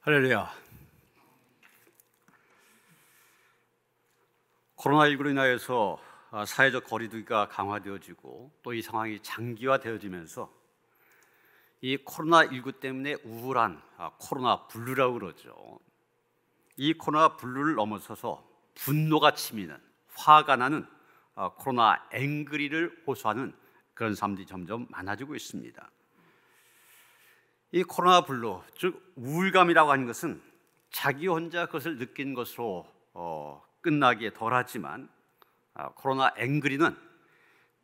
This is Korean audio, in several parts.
할렐루야. 코로나19로 인하여서 아, 사회적 거리두기가 강화되어지고 또 이 상황이 장기화되어지면서 이 코로나19 때문에 우울한 아, 코로나 블루라고 그러죠. 이 코로나 블루를 넘어서서 분노가 치미는 화가 나는 아, 코로나 앵그리를 호소하는 그런 사람들이 점점 많아지고 있습니다. 이 코로나 블루, 즉 우울감이라고 하는 것은 자기 혼자 그것을 느낀 것으로 어, 끝나기에 덜하지만 아, 코로나 앵그리는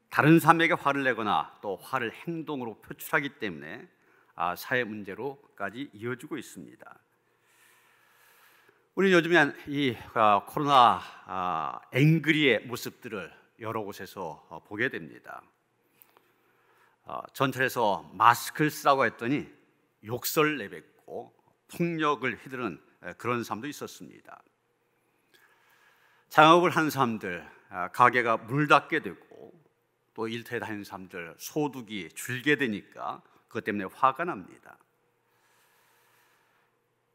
다른 사람에게 화를 내거나 또 화를 행동으로 표출하기 때문에 아, 사회 문제로까지 이어지고 있습니다. 우리 요즘에 이 아, 코로나 아, 앵그리의 모습들을 여러 곳에서 어, 보게 됩니다. 어, 전철에서 마스크를 쓰라고 했더니 욕설 내뱉고 폭력을 휘두른 그런 사람도 있었습니다. 창업을 한 사람들, 아, 가게가 물 닫게 되고 또 일터에 다니는 사람들 소득이 줄게 되니까 그것 때문에 화가 납니다.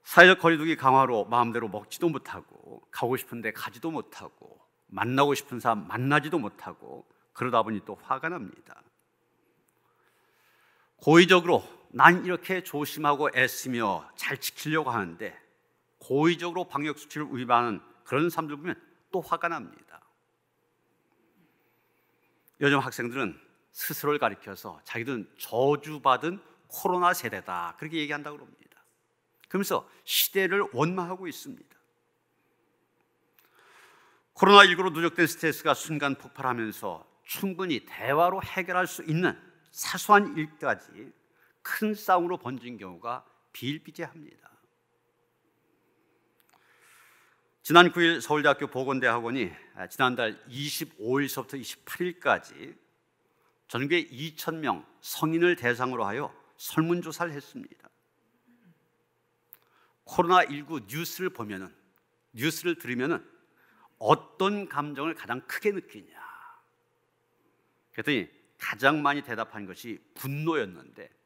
사회적 거리두기 강화로 마음대로 먹지도 못하고 가고 싶은데 가지도 못하고 만나고 싶은 사람 만나지도 못하고 그러다 보니 또 화가 납니다. 고의적으로 난 이렇게 조심하고 애쓰며 잘 지키려고 하는데 고의적으로 방역수칙을 위반하는 그런 사람들 보면 또 화가 납니다. 요즘 학생들은 스스로를 가리켜서 자기들은 저주받은 코로나 세대다. 그렇게 얘기한다고 합니다. 그러면서 시대를 원망하고 있습니다. 코로나19로 누적된 스트레스가 순간 폭발하면서 충분히 대화로 해결할 수 있는 사소한 일까지 큰 싸움으로 번진 경우가 비일비재합니다. 지난 9일 서울대학교 보건대학원이 아, 지난달 25일서부터 28일까지 전국의 2 0명 성인을 대상으로 하여 설문조사를 했습니다. 코로나19 뉴스를 보면은 뉴스를 들으면은 어떤 감정을 가장 크게 느끼냐. 그랬더니 가장 많이 대답한 것이 분노였는데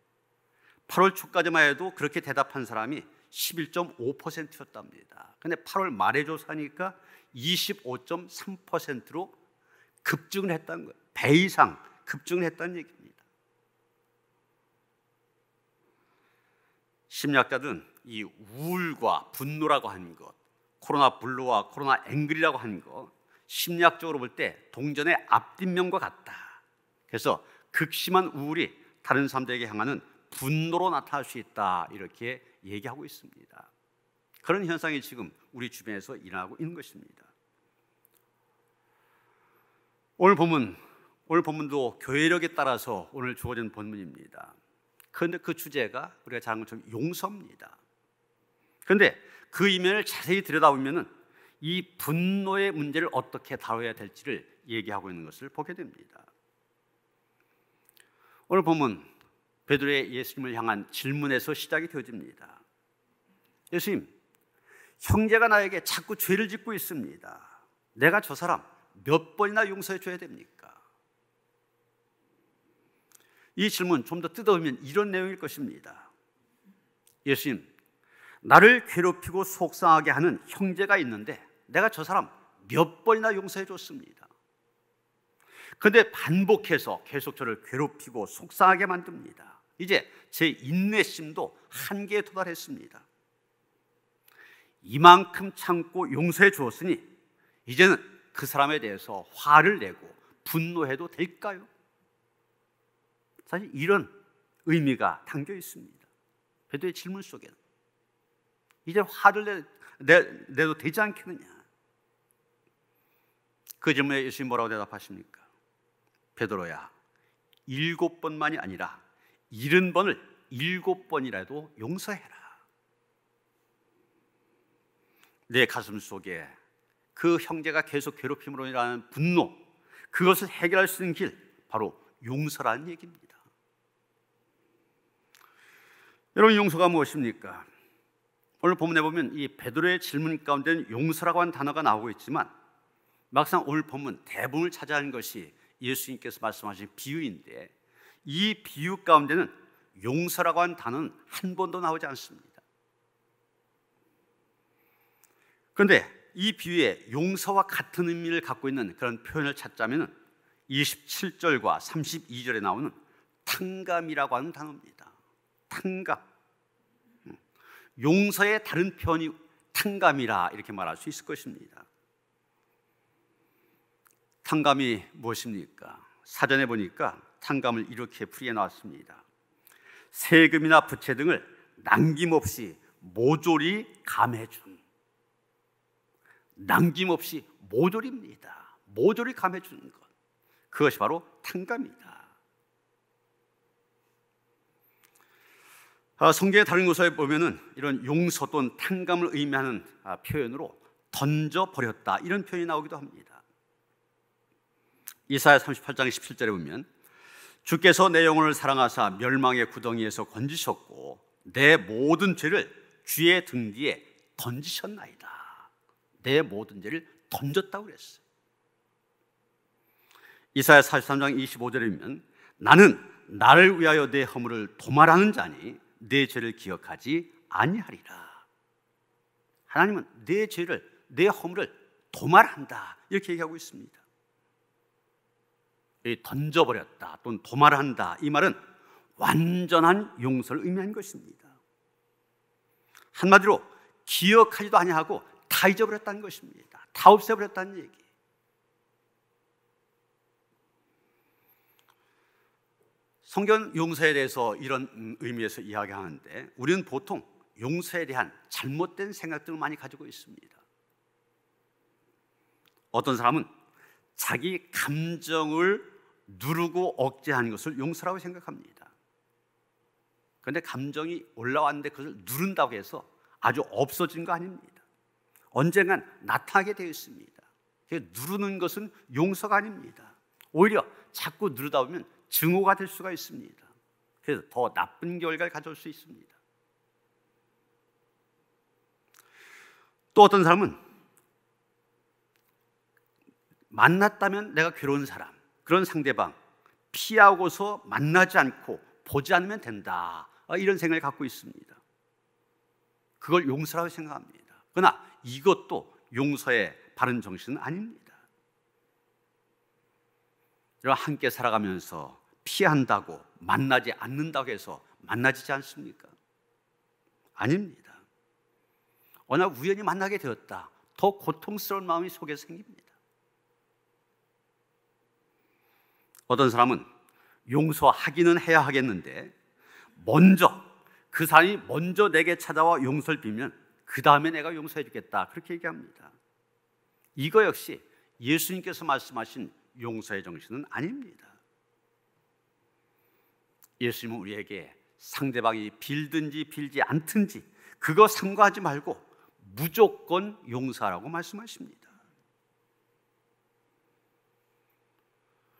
8월 초까지만 해도 그렇게 대답한 사람이 11.5%였답니다. 근데 8월 말에 조사니까 25.3%로 급증을 했다는 거예요. 배 이상 급증을 했다는 얘기입니다. 심리학자들은 이 우울과 분노라고 하는 것, 코로나 블루와 코로나 앵글이라고 하는 것, 심리학적으로 볼 때 동전의 앞뒷면과 같다. 그래서 극심한 우울이 다른 사람들에게 향하는 분노로 나타날 수 있다 이렇게 얘기하고 있습니다. 그런 현상이 지금 우리 주변에서 일어나고 있는 것입니다. 오늘 본문 오늘 본문도 교회력에 따라서 오늘 주어진 본문입니다. 그런데 그 주제가 우리가 잘한 것처럼 용서입니다. 그런데 그 이면을 자세히 들여다보면은 이 분노의 문제를 어떻게 다뤄야 될지를 얘기하고 있는 것을 보게 됩니다. 오늘 보면 베드로의 예수님을 향한 질문에서 시작이 되어집니다. 예수님, 형제가 나에게 자꾸 죄를 짓고 있습니다. 내가 저 사람 몇 번이나 용서해 줘야 됩니까? 이 질문 좀 더 뜯어보면 이런 내용일 것입니다. 예수님, 나를 괴롭히고 속상하게 하는 형제가 있는데 내가 저 사람 몇 번이나 용서해 줬습니다. 근데 반복해서 계속 저를 괴롭히고 속상하게 만듭니다. 이제 제 인내심도 한계에 도달했습니다. 이만큼 참고 용서해 주었으니 이제는 그 사람에 대해서 화를 내고 분노해도 될까요? 사실 이런 의미가 담겨 있습니다. 베드로의 질문 속에는 이제 화를 내, 내, 내도 되지 않겠느냐? 그 질문에 예수님 뭐라고 대답하십니까? 베드로야 일곱 번만이 아니라 일흔 번을 일곱 번이라도 용서해라. 내 가슴 속에 그 형제가 계속 괴롭힘으로 인한 분노 그것을 해결할 수 있는 길 바로 용서라는 얘기입니다. 여러분 용서가 무엇입니까? 오늘 본문에 보면 이 베드로의 질문 가운데는 용서라고 하는 단어가 나오고 있지만 막상 오늘 본문 대부분을 차지하는 것이 예수님께서 말씀하신 비유인데 이 비유 가운데는 용서라고 한 단어는 한 번도 나오지 않습니다. 그런데 이 비유에 용서와 같은 의미를 갖고 있는 그런 표현을 찾자면 27절과 32절에 나오는 탕감이라고 하는 단어입니다. 탕감. 음. 용서의 다른 표현이 탕감이라 이렇게 말할 수 있을 것입니다. 탕감이 무엇입니까? 사전에 보니까 탕감을 이렇게 풀이해 놨습니다. 세금이나 부채 등을 남김없이 모조리 감해준. 남김없이 모조리입니다. 모조리 감해주는 것. 그것이 바로 탕감이다. 아, 성경의 다른 곳에 보면은 이런 용서 또는 탕감을 의미하는 아, 표현으로 던져버렸다. 이런 표현이 나오기도 합니다. 이사야 38장 17절에 보면 주께서 내 영혼을 사랑하사 멸망의 구덩이에서 건지셨고 내 모든 죄를 주의 등 뒤에 던지셨나이다. 내 모든 죄를 던졌다고 그랬어요. 이사야 43장 25절에 보면 나는 나를 위하여 내 허물을 도말하는 자니 내 죄를 기억하지 아니하리라. 하나님은 내 죄를 내 허물을 도말한다. 이렇게 얘기하고 있습니다. 던져버렸다 또는 도말한다 이 말은 완전한 용서를 의미하는 것입니다. 한마디로 기억하지도 아니하고 다 잊어버렸다는 것입니다. 다 없애버렸다는 얘기. 성경 용서에 대해서 이런 의미에서 이야기하는데 우리는 보통 용서에 대한 잘못된 생각들을 많이 가지고 있습니다. 어떤 사람은 자기 감정을 누르고 억제하는 것을 용서라고 생각합니다. 그런데 감정이 올라왔는데 그것을 누른다고 해서 아주 없어진 거 아닙니다. 언젠간 나타나게 되어 있습니다. 누르는 것은 용서가 아닙니다. 오히려 자꾸 누르다 보면 증오가 될 수가 있습니다. 그래서 더 나쁜 결과를 가져올 수 있습니다. 또 어떤 사람은 만났다면 내가 괴로운 사람, 그런 상대방 피하고서 만나지 않고 보지 않으면 된다. 아, 이런 생각을 갖고 있습니다. 그걸 용서라고 생각합니다. 그러나 이것도 용서의 바른 정신은 아닙니다. 여러 함께 살아가면서 피한다고 만나지 않는다고 해서 만나지 않습니까? 아닙니다. 워낙 우연히 만나게 되었다. 더 고통스러운 마음이 속에 생깁니다. 어떤 사람은 용서하기는 해야 하겠는데 먼저 그 사람이 먼저 내게 찾아와 용서를 빌면 그 다음에 내가 용서해 주겠다 그렇게 얘기합니다. 이거 역시 예수님께서 말씀하신 용서의 정신은 아닙니다. 예수님은 우리에게 상대방이 빌든지 빌지 않든지 그거 상관하지 말고 무조건 용서라고 말씀하십니다.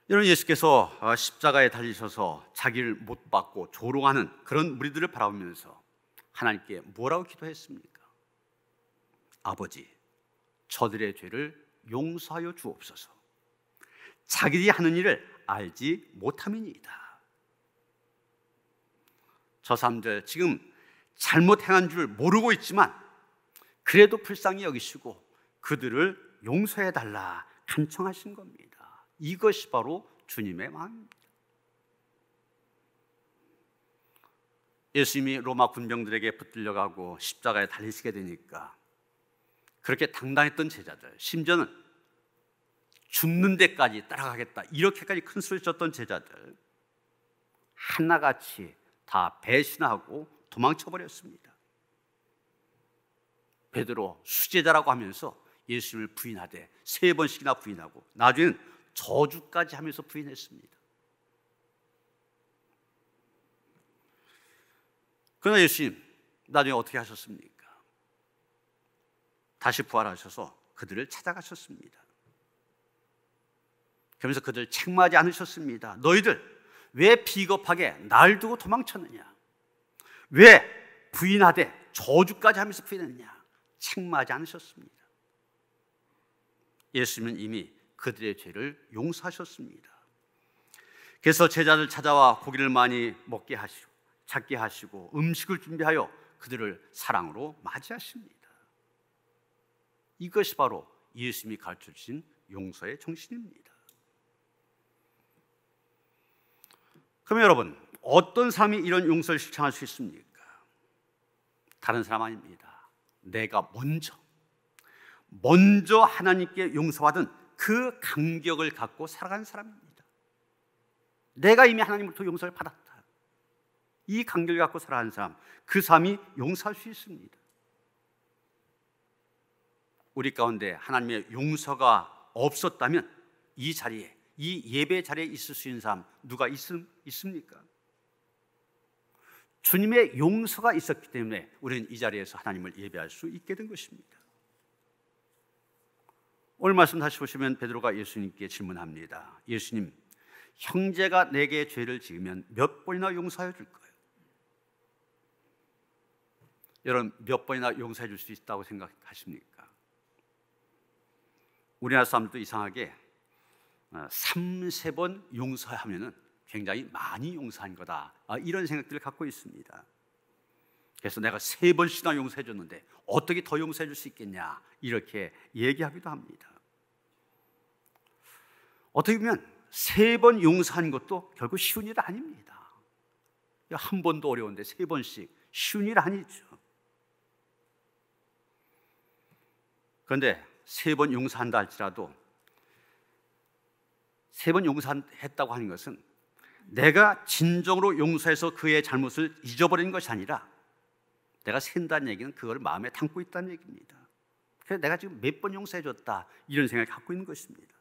여러분 예수께서 아, 십자가에 달리셔서 자기를 못 받고 조롱하는 그런 무리들을 바라보면서 하나님께 뭐라고 기도했습니까? 아버지, 저들의 죄를 용서하여 주옵소서. 자기들이 하는 일을 알지 못함이니이다. 저 사람들 지금 잘못 행한 줄 모르고 있지만 그래도 불쌍히 여기시고 그들을 용서해 달라 간청하신 겁니다. 이것이 바로 주님의 마음입니다. 예수님이 로마 군병들에게 붙들려가고 십자가에 달리시게 되니까 그렇게 당당했던 제자들, 심지어는 죽는 데까지 따라가겠다 이렇게까지 큰 소리쳤던 제자들 하나같이 다 배신하고 도망쳐 버렸습니다. 베드로 수제자라고 하면서 예수님을 부인하되 세 번씩이나 부인하고 나중에는 저주까지 하면서 부인했습니다. 그러나 예수님 나중에 어떻게 하셨습니까? 다시 부활하셔서 그들을 찾아가셨습니다. 그러면서 그들책망지 않으셨습니다. 너희들 왜 비겁하게 날 두고 도망쳤느냐? 왜 부인하되 저주까지 하면서 부인했느냐? 책망지 않으셨습니다. 예수님은 이미 그들의 죄를 용서하셨습니다. 그래서 제자들 찾아와 고기를 많이 먹게 하시고 찾게 하시고 음식을 준비하여 그들을 사랑으로 맞이하십니다. 이것이 바로 예수님이 가르쳐 주신 용서의 정신입니다. 그럼 여러분, 어떤 사람이 이런 용서를 실천할 수 있습니까? 다른 사람 아닙니다. 내가 먼저 먼저 하나님께 용서받은 그 감격을 갖고 살아가는 사람입니다. 내가 이미 하나님부터 용서를 받았다. 이 감격을 갖고 살아가 사람, 그 삶이 용서할 수 있습니다. 우리 가운데 하나님의 용서가 없었다면 이 자리에 이 예배 자리에 있을 수 있는 사람 누가 있음, 있습니까? 주님의 용서가 있었기 때문에 우리는 이 자리에서 하나님을 예배할 수 있게 된 것입니다. 오늘 말씀 다시 보시면 베드로가 예수님께 질문합니다. 예수님, 형제가 내게 죄를 지으면 몇 번이나 용서해 줄까요? 여러분, 몇 번이나 용서해 줄 수 있다고 생각하십니까? 우리나라 사람도 이상하게 3, 어, 3번 용서하면 굉장히 많이 용서한 거다. 아, 이런 생각들을 갖고 있습니다. 그래서 내가 세 번씩이나 용서해 줬는데 어떻게 더 용서해 줄 수 있겠냐 이렇게 얘기하기도 합니다. 어떻게 보면 세 번 용서한 것도 결국 쉬운 일 아닙니다. 한 번도 어려운데 세 번씩 쉬운 일 아니죠. 그런데 세 번 용서한다 할지라도 세 번 용서했다고 하는 것은 내가 진정으로 용서해서 그의 잘못을 잊어버린 것이 아니라 내가 샌다는 얘기는 그걸 마음에 담고 있다는 얘기입니다. 그래서 내가 지금 몇 번 용서해줬다 이런 생각을 갖고 있는 것입니다.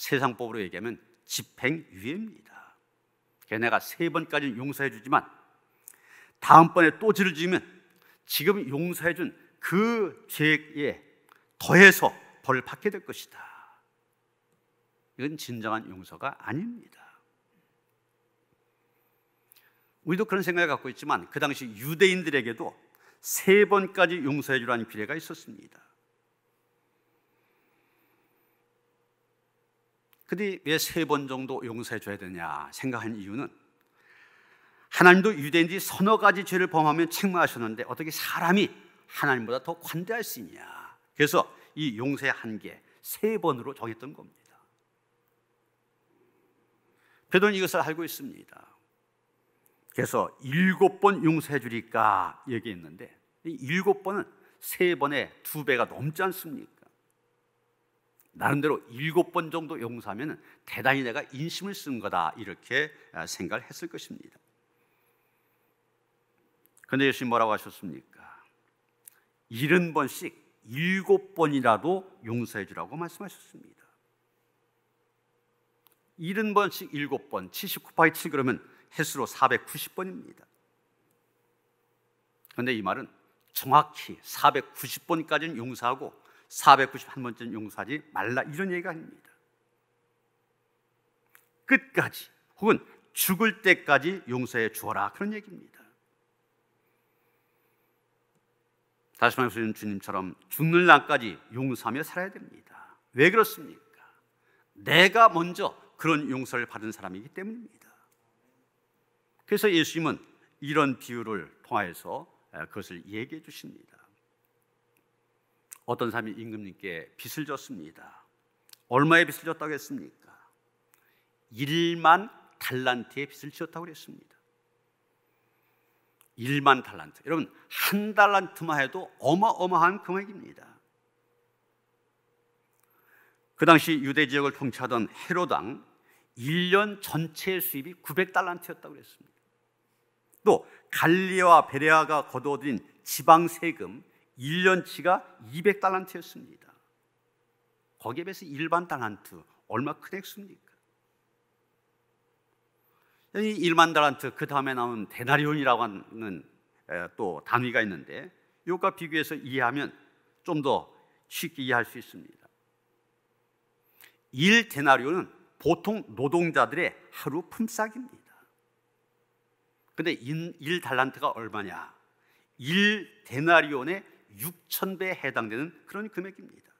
세상법으로 얘기하면 집행유예입니다. 걔가세 그러니까 번까지 용서해 주지만 다음번에 또 죄를 지으면 지금 용서해 준 그 죄에 더해서 벌 받게 될 것이다. 이건 진정한 용서가 아닙니다. 우리도 그런 생각을 갖고 있지만 그 당시 유대인들에게도 세 번까지 용서해 주라는 비례가 있었습니다. 근데 왜세 번 정도 용서해 줘야 되냐 생각한 이유는 하나님도 유대인들이 서너 가지 죄를 범하면 책망하셨는데 어떻게 사람이 하나님보다 더 관대할 수 있냐. 그래서 이 용서의 한계 세 번으로 정했던 겁니다. 베드로는 이것을 알고 있습니다. 그래서 일곱 번 용서해 주리까 얘기했는데 일곱 번은 세번의두 배가 넘지 않습니까? 나름대로 일곱 번 정도 용서하면 대단히 내가 인심을 쓴 거다 이렇게 아, 생각을 했을 것입니다. 그런데 예수님 뭐라고 하셨습니까? 일흔 번씩 일곱 번이라도 용서해 주라고 말씀하셨습니다. 일흔 번씩 일곱 번, 7 곱하기 7 그러면 횟수로 490번입니다. 그런데 이 말은 정확히 490번까지는 용서하고 491번째 용서하지 말라 이런 얘기가 아닙니다. 끝까지 혹은 죽을 때까지 용서해 주어라 그런 얘기입니다. 다시 말해서 주님처럼 죽는 날까지 용서하며 살아야 됩니다. 왜 그렇습니까? 내가 먼저 그런 용서를 받은 사람이기 때문입니다. 그래서 예수님은 이런 비유를 통하서 그것을 얘기해 주십니다. 어떤 사람이 임금님께 빚을 졌습니다. 얼마의 빚을 졌다고 했습니까? 1만 달란트의 빚을 지었다고 했습니다 1만 달란트. 여러분, 한 달란트만 해도 어마어마한 금액입니다. 그 당시 유대 지역을 통치하던 헤로당 1년 전체 수입이 900달란트였다고 했습니다또갈리와 베레아가 거둬들인 지방 세금 1년치가 200달란트였습니다. 거기에 비해서 일반 달란트 얼마 큰액수니까이 일반 달란트 그 다음에 나온 데나리온이라고 하는 또 단위가 있는데 이것과 비교해서 이해하면 좀 더 쉽게 이해할 수 있습니다. 1 데나리온은 보통 노동자들의 하루 품삯입니다. 근데 1 달란트가 얼마냐? 1 데나리온의 6천 배에 해당되는 그런 금액입니다.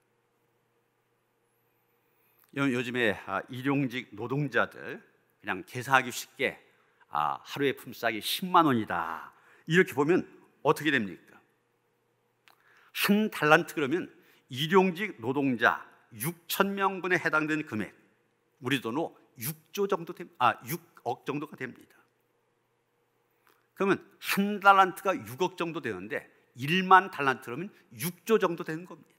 요즘에 아, 일용직 노동자들 그냥 계산하기 쉽게 아, 하루에 품삯이 10만 원이다 이렇게 보면 어떻게 됩니까? 한 달란트 그러면 일용직 노동자 6천 명분에 해당되는 금액 우리 돈으로 6조 정도 됩, 아 6억 정도가 됩니다. 그러면 한 달란트가 6억 정도 되는데 1만 달란트 그러면 6조 정도 되는 겁니다.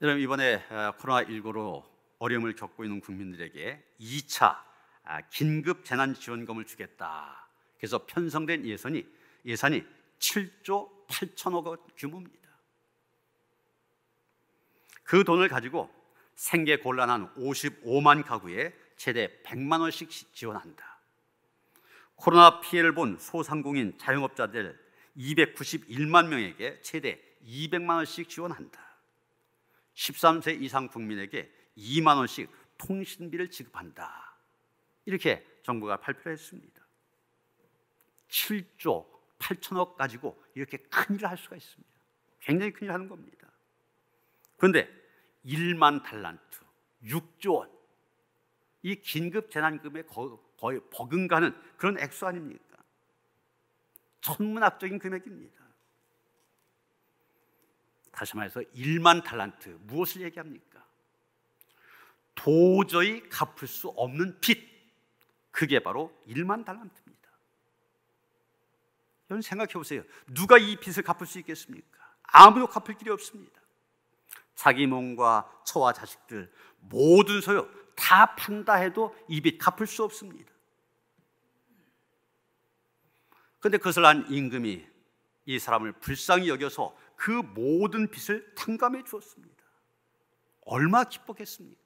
여러분 이번에 어, 코로나19로 어려움을 겪고 있는 국민들에게 2차 아, 긴급 재난 지원금을 주겠다. 그래서 편성된 예산이 예산이 7조 8천억 원 규모입니다. 그 돈을 가지고 생계 곤란한 55만 가구에 최대 100만 원씩 지원한다. 코로나 피해를 본 소상공인 자영업자들 291만 명에게 최대 200만 원씩 지원한다. 13세 이상 국민에게 2만 원씩 통신비를 지급한다. 이렇게 정부가 발표 했습니다. 7조 8천억 가지고 이렇게 큰 일을 할 수가 있습니다. 굉장히 큰 일을 하는 겁니다. 그런데 1만 달란트, 6조 원, 이 긴급 재난금의 거, 거의 버금가는 그런 액수 아닙니까? 천문학적인 금액입니다. 다시 말해서 1만 달란트 무엇을 얘기합니까? 도저히 갚을 수 없는 빚. 그게 바로 1만 달란트입니다. 여러분 생각해 보세요. 누가 이 빚을 갚을 수 있겠습니까? 아무도 갚을 길이 없습니다. 자기 몸과 처와 자식들 모든 소유 다판다 해도 이 빚 갚을 수 없습니다. 근데 그것을 한 임금이 이 사람을 불쌍히 여겨서 그 모든 빚을 탕감해 주었습니다. 얼마 기뻤겠습니까?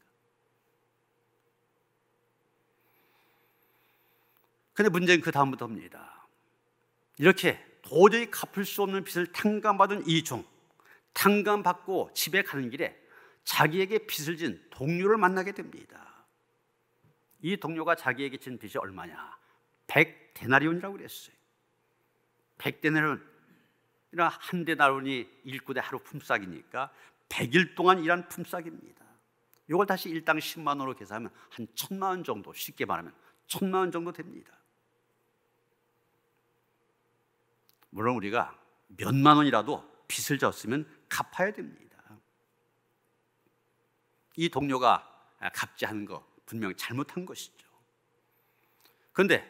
근데 문제는 그 다음부터입니다. 이렇게 도저히 갚을 수 없는 빚을 탕감받은 이 종, 탕감받고 집에 가는 길에 자기에게 빚을 진 동료를 만나게 됩니다. 이 동료가 자기에게 진 빚이 얼마냐? 1 데나리온이라고 그랬어요. 1 데나리온. 한 데나리온이 일구대 하루 품삯이니까 1일 동안 일한 품삯입니다. 이걸 다시 일당 1만 원으로 계산하면 한 천만 원 정도 쉽게 말하면 천만 원 정도 됩니다. 물론 우리가 몇만 원이라도 빚을 졌으면 갚아야 됩니다. 이 동료가 갚지 않은 거 분명 잘못한 것이죠. 그런데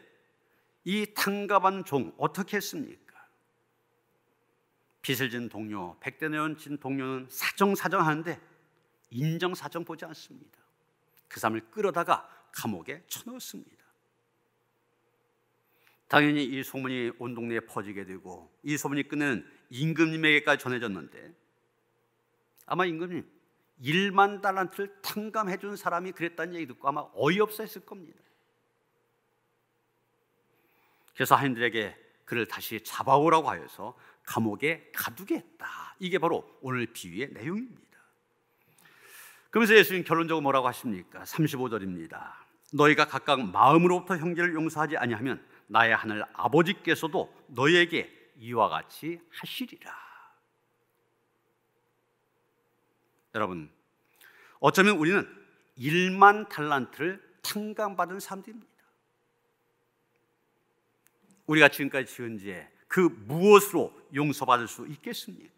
이 탕감한 종 어떻게 했습니까? 빚을 진 동료, 백대내원 진 동료는 사정사정 하는데 인정사정 보지 않습니다. 그 사람을 끌어다가 감옥에 쳐넣었습니다. 당연히 이 소문이 온 동네에 퍼지게 되고 이 소문이 끄는 임금님에게까지 전해졌는데 아마 임금님 1만 달란트를 탕감해 준 사람이 그랬다는 얘기 듣고 아마 어이없어 했을 겁니다. 그래서 하인들에게 그를 다시 잡아오라고 하여서 감옥에 가두게 했다. 이게 바로 오늘 비유의 내용입니다. 그러면서 예수님 결론적으로 뭐라고 하십니까? 35절입니다. 너희가 각각 마음으로부터 형제를 용서하지 아니하면 나의 하늘 아버지께서도 너희에게 이와 같이 하시리라. 여러분, 어쩌면 우리는 1만 달란트를 탕감받은 사람들입니다. 우리가 지금까지 지은 죄, 그 무엇으로 용서받을 수 있겠습니까?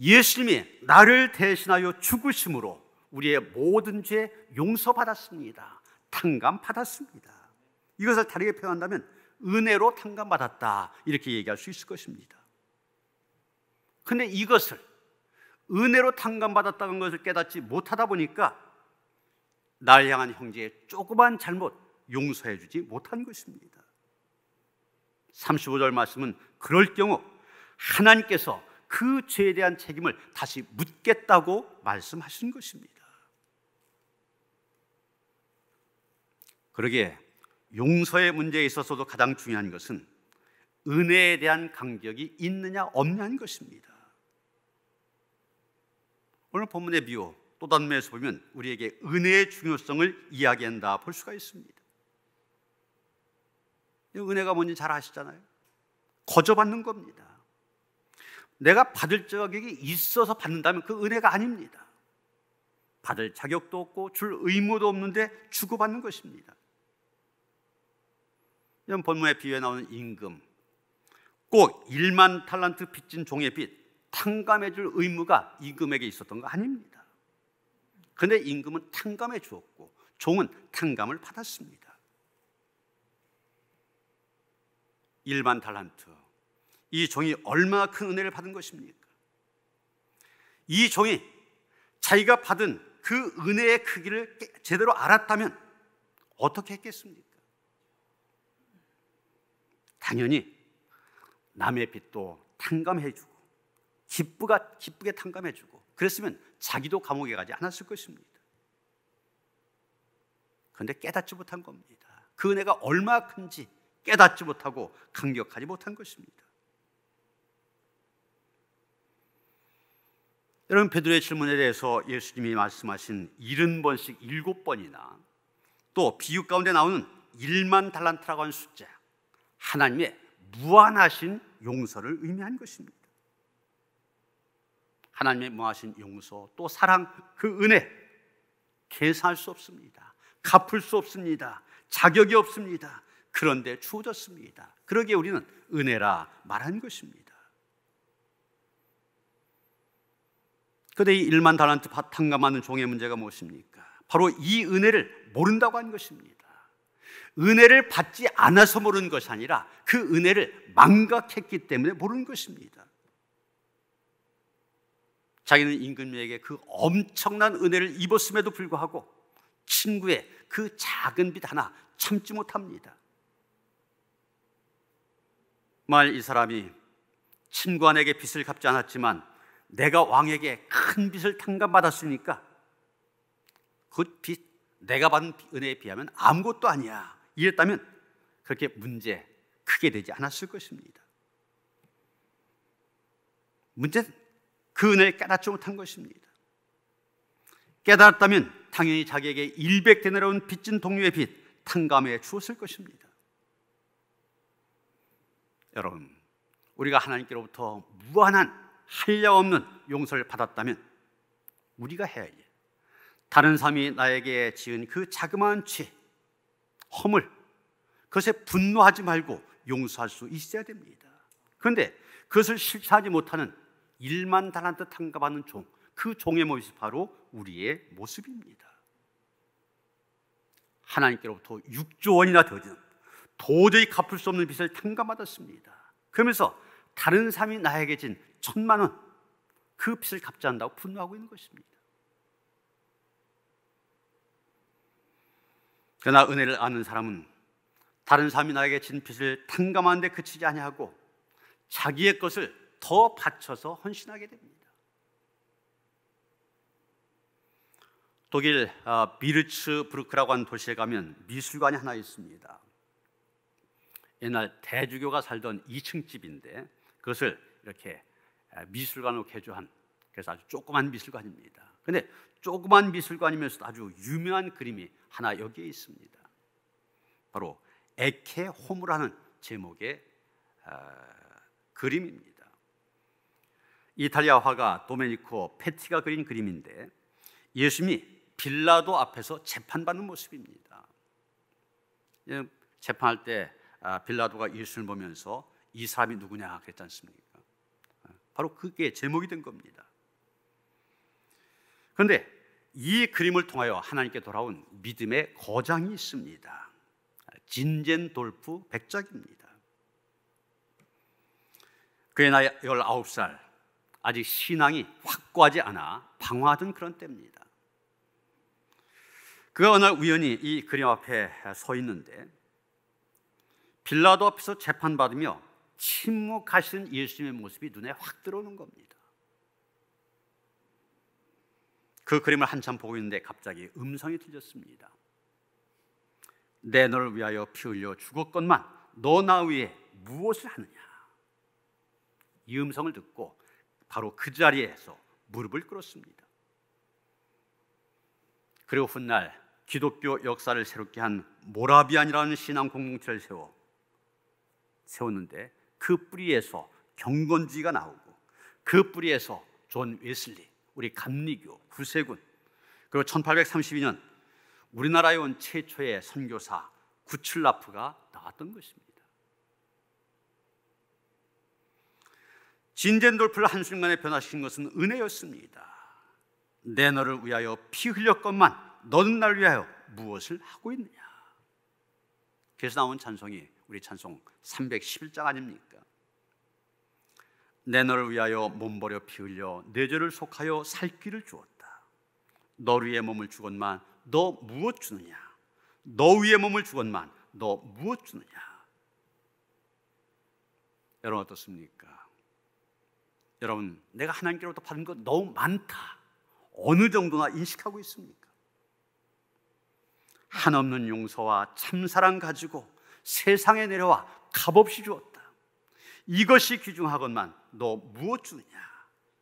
예수님이 나를 대신하여 죽으심으로 우리의 모든 죄 용서받았습니다. 탕감받았습니다. 이것을 다르게 표현한다면 은혜로 탕감받았다. 이렇게 얘기할 수 있을 것입니다. 근데 이것을 은혜로 탕감받았다는 것을 깨닫지 못하다 보니까 날 향한 형제의 조그만 잘못 용서해 주지 못한 것입니다. 35절 말씀은 그럴 경우 하나님께서 그 죄에 대한 책임을 다시 묻겠다고 말씀하신 것입니다. 그러기에 용서의 문제에 있어서도 가장 중요한 것은 은혜에 대한 간격이 있느냐 없느냐인 것입니다. 오늘 본문의 비유 또 다른 면에서 보면 우리에게 은혜의 중요성을 이야기한다 볼 수가 있습니다. 은혜가 뭔지 잘 아시잖아요. 거저받는 겁니다. 내가 받을 자격이 있어서 받는다면 그 은혜가 아닙니다. 받을 자격도 없고 줄 의무도 없는데 주고받는 것입니다. 이런 본문의 비유에 나오는 임금, 꼭 1만 탈란트 빚진 종의 빚, 탕감해 줄 의무가 임금에게 있었던 거 아닙니다. 그런데 임금은 탕감해 주었고 종은 탕감을 받았습니다. 일반 달란트. 이 종이 얼마나 큰 은혜를 받은 것입니까? 이 종이 자기가 받은 그 은혜의 크기를 제대로 알았다면 어떻게 했겠습니까? 당연히 남의 빚도 탕감해주고 기쁘가, 기쁘게 탕감해주고 그랬으면 자기도 감옥에 가지 않았을 것입니다. 그런데 깨닫지 못한 겁니다. 그 은혜가 얼마 큰지 깨닫지 못하고 강력하지 못한 것입니다. 여러분 베드로의 질문에 대해서 예수님이 말씀하신 70번씩 7번이나 또 비유 가운데 나오는 1만 달란트라고 하는 숫자 하나님의 무한하신 용서를 의미한 것입니다. 하나님의 모하신 용서, 또 사랑, 그 은혜 계산할 수 없습니다. 갚을 수 없습니다. 자격이 없습니다. 그런데 주어졌습니다. 그러기에 우리는 은혜라 말한 것입니다. 그런데 이 1만 달란트 탕감하는 종의 문제가 무엇입니까? 바로 이 은혜를 모른다고 한 것입니다. 은혜를 받지 않아서 모르는 것이 아니라 그 은혜를 망각했기 때문에 모르는 것입니다. 자기는 임금에게 그 엄청난 은혜를 입었음에도 불구하고 친구의 그 작은 빛 하나 참지 못합니다. 말 이 사람이 친관에게 빚을 갚지 않았지만 내가 왕에게 큰 빚을 탕감받았으니까 그 빚, 내가 받은 은혜에 비하면 아무것도 아니야. 이랬다면 그렇게 문제 크게 되지 않았을 것입니다. 문제는 그 은혜를 깨닫지 못한 것입니다. 깨달았다면 당연히 자기에게 100데나라온 빚진 동료의 빚 탕감해 주었을 것입니다. 여러분, 우리가 하나님께로부터 무한한 한량 없는 용서를 받았다면 우리가 해야 할 일, 다른 사람이 나에게 지은 그 자그마한 죄, 허물, 그것에 분노하지 말고 용서할 수 있어야 됩니다. 그런데 그것을 실천하지 못하는 일만 달란트 탕감하는 종, 그 종의 모습이 바로 우리의 모습입니다. 하나님께로부터 6조 원이나 되는 도저히 갚을 수 없는 빚을 탕감받았습니다. 그러면서 다른 사람이 나에게 진 천만 원, 그 빚을 갚지 않는다고 분노하고 있는 것입니다. 그러나 은혜를 아는 사람은 다른 사람이 나에게 진 빚을 탕감하는데 그치지 아니하고 자기의 것을 더 바쳐서 헌신하게 됩니다. 독일 아, 미르츠 브루크라고 하는 도시에 가면 미술관이 하나 있습니다. 옛날 대주교가 살던 2층 집인데 그것을 이렇게 아, 미술관으로 개조한 그래서 아주 조그만 미술관입니다. 근데 조그만 미술관이면서도 아주 유명한 그림이 하나 여기에 있습니다. 바로 에케 호무라는 제목의 어, 그림입니다. 이탈리아 화가 도메니코 페티가 그린 그림인데 예수님이 빌라도 앞에서 재판받는 모습입니다. 예, 재판할 때 아, 빌라도가 예수를 보면서 이 사람이 누구냐 그랬지 않습니까? 아, 바로 그게 제목이 된 겁니다. 그런데 이 그림을 통하여 하나님께 돌아온 믿음의 거장이 있습니다. 진젠 돌프 백작입니다. 그의 나이 19살 아직 신앙이 확고하지 않아 방황하던 그런 때입니다. 그가 어느 날 우연히 이 그림 앞에 서 있는데 빌라도 앞에서 재판받으며 침묵하시는 예수님의 모습이 눈에 확 들어오는 겁니다. 그 그림을 한참 보고 있는데 갑자기 음성이 들렸습니다. 내 너를 위하여 피 흘려 죽었건만 너나 위에 무엇을 하느냐? 이 음성을 듣고 바로 그 자리에서 무릎을 꿇었습니다. 그리고 훗날 기독교 역사를 새롭게 한 모라비안이라는 신앙 공동체를 세워 세웠는데 그 뿌리에서 경건주의가 나오고 그 뿌리에서 존 웨슬리, 우리 감리교, 구세군 그리고 1832년 우리나라에 온 최초의 선교사 구출라프가 나왔던 것입니다. 진젠돌프를 한순간에 변하신 것은 은혜였습니다. 내 너를 위하여 피 흘렸건만 너는 나 위하여 무엇을 하고 있느냐? 그래서 나온 찬송이 우리 찬송 311장 아닙니까? 내 너를 위하여 몸버려 피 흘려 내 죄를 속하여 살 길을 주었다. 너 위에 몸을 주건만 너 무엇 주느냐? 너 위에 몸을 주건만 너 무엇 주느냐? 여러분 어떻습니까? 여러분, 내가 하나님께로부터 받은 것 너무 많다. 어느 정도나 인식하고 있습니까? 한없는 용서와 참사랑 가지고 세상에 내려와 값없이 주었다. 이것이 귀중하건만 너 무엇 주느냐?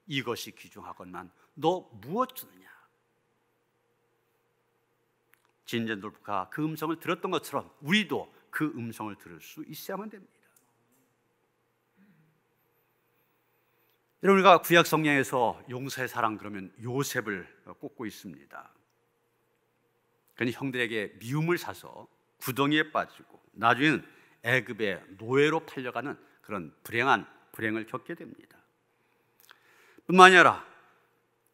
이것이 귀중하건만 너 무엇 주느냐? 진젠돌프가 그 음성을 들었던 것처럼 우리도 그 음성을 들을 수 있어야만 됩니다. 여러분 우리가 구약 성경에서 용서의 사랑 그러면 요셉을 꼽고 있습니다. 그는 형들에게 미움을 사서 구덩이에 빠지고 나중에는 애굽의 노예로 팔려가는 그런 불행한 불행을 겪게 됩니다. 뿐만 아니라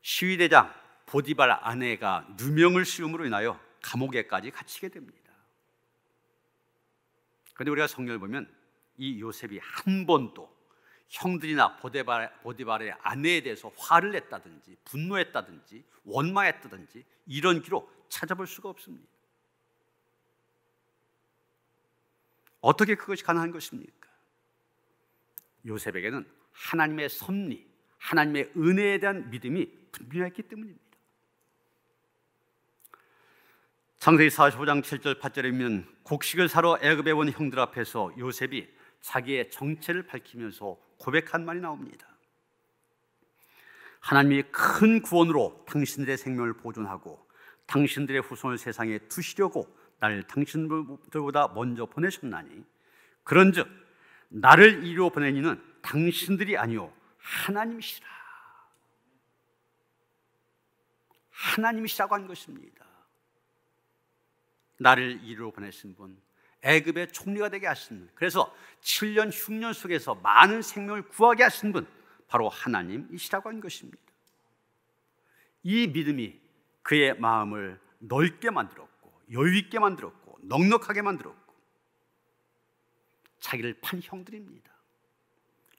시위대장 보디발 아내가 누명을 씌움으로 인하여 감옥에까지 갇히게 됩니다. 그런데 우리가 성경을 보면 이 요셉이 한 번도 형들이나 보디발의 아내에 대해서 화를 냈다든지 분노했다든지 원망했다든지 이런 기록 찾아볼 수가 없습니다. 어떻게 그것이 가능한 것입니까? 요셉에게는 하나님의 섭리, 하나님의 은혜에 대한 믿음이 분명했기 때문입니다. 창세기 45장 7절 8절에 보면 곡식을 사러 애굽에 온 형들 앞에서 요셉이 자기의 정체를 밝히면서 고백 한 말이 나옵니다. 하나님이 큰 구원으로 당신들의 생명을 보존하고 당신들의 후손을 세상에 두시려고 날 당신들보다 먼저 보내셨나니 그런즉 나를 이로 보낸 이는 당신들이 아니요 하나님이시라 하나님이시라고 한 것입니다. 나를 이로 보내신 분 애굽의 총리가 되게 하신 분, 그래서 7년 흉년 속에서 많은 생명을 구하게 하신 분, 바로 하나님이시라고 한 것입니다. 이 믿음이 그의 마음을 넓게 만들었고, 여유 있게 만들었고, 넉넉하게 만들었고, 자기를 판 형들입니다.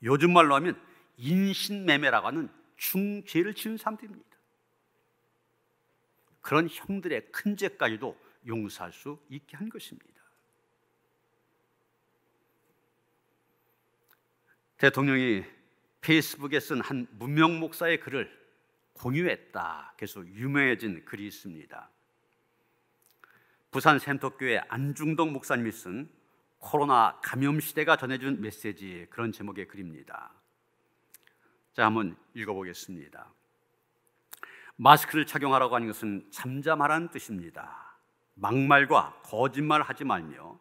요즘 말로 하면 인신매매라고 하는 중죄를 지은 사람들입니다. 그런 형들의 큰 죄까지도 용서할 수 있게 한 것입니다. 대통령이 페이스북에 쓴 한문명 목사의 글을 공유했다. 계속 유명해진 글이 있습니다. 부산 샘토교회 안중동 목사님이 쓴 코로나 감염 시대가 전해준 메시지 그런 제목의 글입니다. 자, 한번 읽어보겠습니다. 마스크를 착용하라고 하는 것은 잠잠하라는 뜻입니다. 막말과 거짓말 하지 말며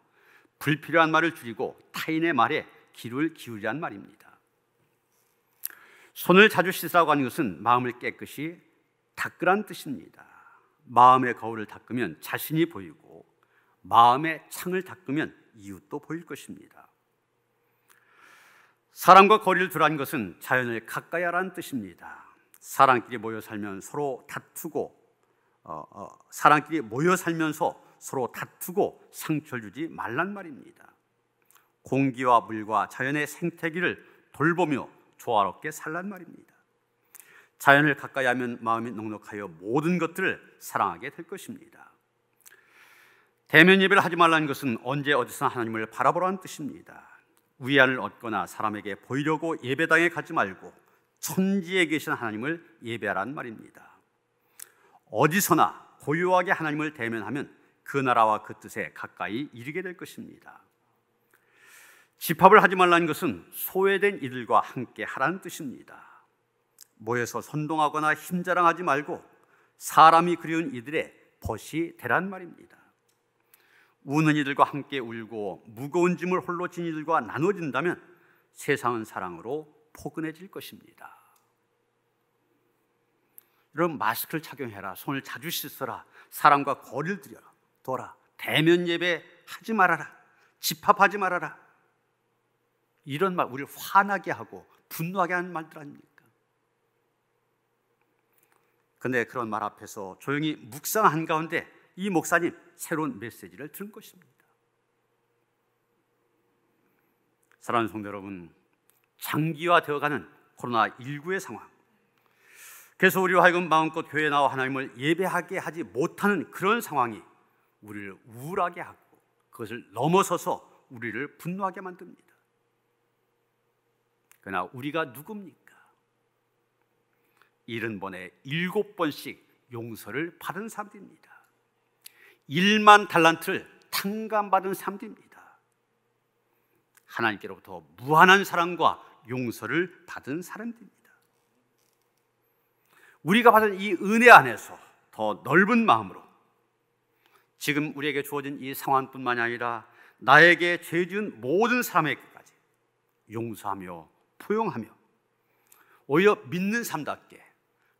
불필요한 말을 줄이고 타인의 말에 귀를 기울이란 말입니다. 손을 자주 씻으라고 하는 것은 마음을 깨끗이 닦으란 뜻입니다. 마음의 거울을 닦으면 자신이 보이고 마음의 창을 닦으면 이웃도 보일 것입니다. 사람과 거리를 두라 것은 자연을 가까이 하라는 뜻입니다. 사람끼리 모여 살면 서로 다투고 어, 어, 사람끼리 모여 살면서 서로 다투고 상처 주지 말란 말입니다. 공기와 물과 자연의 생태계를 돌보며 조화롭게 살란 말입니다. 자연을 가까이 하면 마음이 넉넉하여 모든 것들을 사랑하게 될 것입니다. 대면 예배를 하지 말라는 것은 언제 어디서 하나님을 바라보라는 뜻입니다. 위안을 얻거나 사람에게 보이려고 예배당에 가지 말고 천지에 계신 하나님을 예배하란 말입니다. 어디서나 고요하게 하나님을 대면하면 그 나라와 그 뜻에 가까이 이르게 될 것입니다. 집합을 하지 말라는 것은 소외된 이들과 함께 하라는 뜻입니다. 모여서 선동하거나 힘자랑하지 말고 사람이 그리운 이들의 벗이 되란 말입니다. 우는 이들과 함께 울고 무거운 짐을 홀로 진 이들과 나눠진다면 세상은 사랑으로 포근해질 것입니다. 여러분 마스크를 착용해라, 손을 자주 씻어라, 사람과 거리를 들여라, 둬라, 대면 예배 하지 말아라, 집합하지 말아라, 이런 말, 우리를 화나게 하고 분노하게 하는 말들 아닙니까? 근데 그런 말 앞에서 조용히 묵상한 가운데 이 목사님 새로운 메시지를 들은 것입니다. 사랑하는 성도 여러분, 장기화되어가는 코로나19의 상황. 그래서 우리와 하여금 마음껏 교회에 나와 하나님을 예배하게 하지 못하는 그런 상황이 우리를 우울하게 하고 그것을 넘어서서 우리를 분노하게 만듭니다. 그러나 우리가 누굽니까? 일흔 번에 일곱 번씩 용서를 받은 사람들입니다. 1만 달란트를 탕감받은 사람들입니다. 하나님께로부터 무한한 사랑과 용서를 받은 사람들입니다. 우리가 받은 이 은혜 안에서 더 넓은 마음으로 지금 우리에게 주어진 이 상황뿐만이 아니라 나에게 죄 지은 모든 사람에게까지 용서하며 포용하며 오히려 믿는 삶답게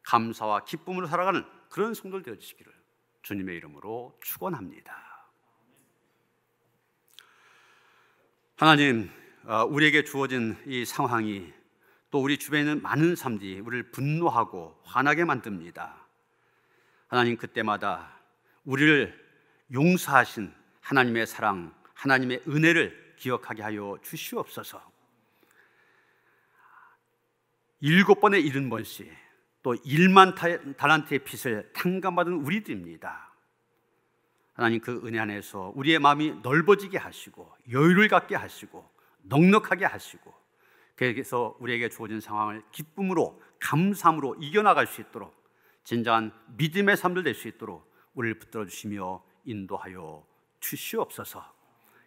감사와 기쁨으로 살아가는 그런 성도 되어 주시기를 주님의 이름으로 축원합니다. 하나님, 어, 우리에게 주어진 이 상황이 또 우리 주변에 있는 많은 사들이 우리를 분노하고 화나게 만듭니다. 하나님 그때마다 우리를 용서하신 하나님의 사랑, 하나님의 은혜를 기억하게 하여 주시옵소서. 일곱 번에 일흔 번씩 또일만 달란트의 빚을 탕감받은 우리들입니다. 하나님 그 은혜 안에서 우리의 마음이 넓어지게 하시고 여유를 갖게 하시고 넉넉하게 하시고 그래서 우리에게 주어진 상황을 기쁨으로 감사함으로 이겨나갈 수 있도록 진정한 믿음의 삶들 될수 있도록 우리를 붙들어 주시며 인도하여 주시옵소서.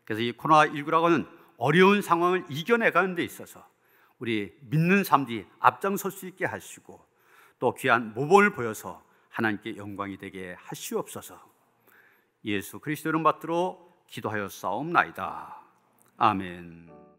그래서 이 코로나 19라고 는 어려운 상황을 이겨내가는 데 있어서 우리 믿는 삶들이 앞장설 수 있게 하시고 또 귀한 모범을 보여서 하나님께 영광이 되게 하시옵소서. 예수 그리스도를 받들어 기도하여 싸움나이다. 아멘.